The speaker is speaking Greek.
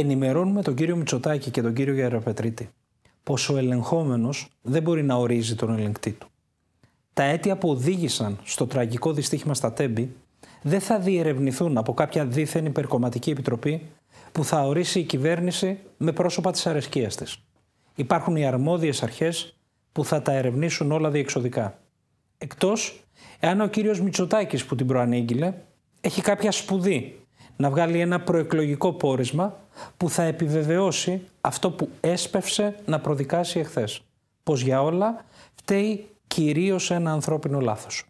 ενημερώνουμε τον κύριο Μητσοτάκη και τον κύριο Γεραπετρίτη πως ο ελεγχόμενος δεν μπορεί να ορίζει τον ελεγκτή του. Τα αίτια που οδήγησαν στο τραγικό δυστύχημα στα Τέμπη δεν θα διερευνηθούν από κάποια δίθεν υπερκομματική επιτροπή που θα ορίσει η κυβέρνηση με πρόσωπα της αρεσκίας της. Υπάρχουν οι αρμόδιες αρχές που θα τα ερευνήσουν όλα διεξοδικά. Εκτός εάν ο κύριος Μητσοτάκης που την προανήγγειλε έχει κάποια σπουδή να βγάλει ένα προεκλογικό πόρισμα που θα επιβεβαιώσει αυτό που έσπευσε να προδικάσει εχθές. Πως για όλα φταίει κυρίως ένα ανθρώπινο λάθος.